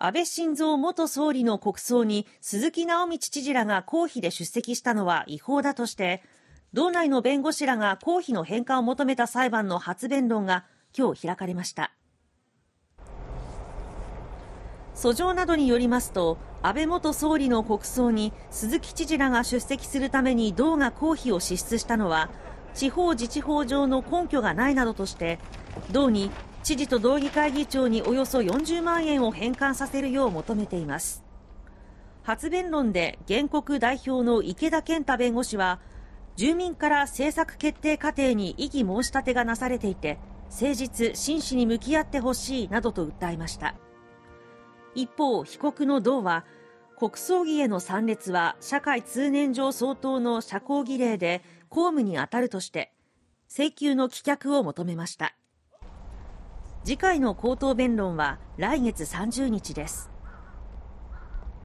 安倍晋三元総理の国葬に鈴木直道知事らが公費で出席したのは違法だとして、道内の弁護士らが公費の返還を求めた裁判の発弁論が今日開かれました。訴状などによりますと、安倍元総理の国葬に鈴木知事らが出席するために道が公費を支出したのは、地方自治法上の根拠がないなどとして、道に知事と道議会議長におよそ40万円を返還させるよう求めています発弁論で原告代表の池田健太弁護士は住民から政策決定過程に異議申し立てがなされていて誠実真摯に向き合ってほしいなどと訴えました一方被告の道は国葬儀への参列は社会通念上相当の社交儀礼で公務に当たるとして請求の棄却を求めました次回の口頭弁論は来月30日です。